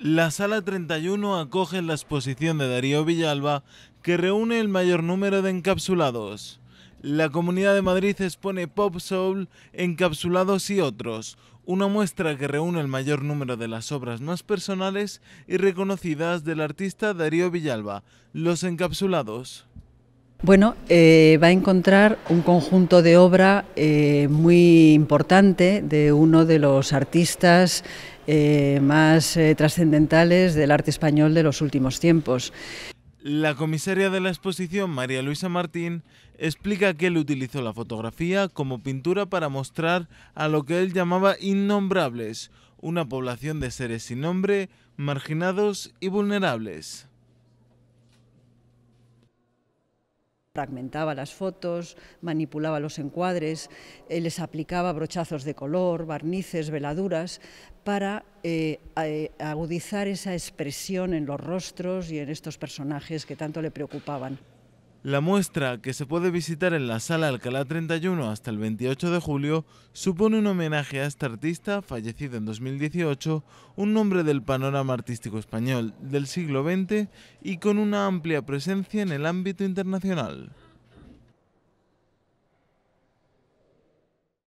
La sala 31 acoge la exposición de Darío Villalba que reúne el mayor número de encapsulados. La Comunidad de Madrid expone Pop Soul, Encapsulados y otros, una muestra que reúne el mayor número de las obras más personales y reconocidas del artista Darío Villalba, Los Encapsulados. Bueno, eh, va a encontrar un conjunto de obra eh, muy importante de uno de los artistas eh, más trascendentales del arte español de los últimos tiempos. La comisaria de la exposición, María Luisa Martín, explica que él utilizó la fotografía como pintura para mostrar a lo que él llamaba innombrables, una población de seres sin nombre, marginados y vulnerables. fragmentaba las fotos, manipulaba los encuadres, eh, les aplicaba brochazos de color, barnices, veladuras, para eh, eh, agudizar esa expresión en los rostros y en estos personajes que tanto le preocupaban. La muestra, que se puede visitar en la sala Alcalá 31 hasta el 28 de julio, supone un homenaje a este artista, fallecido en 2018, un nombre del panorama artístico español del siglo XX y con una amplia presencia en el ámbito internacional.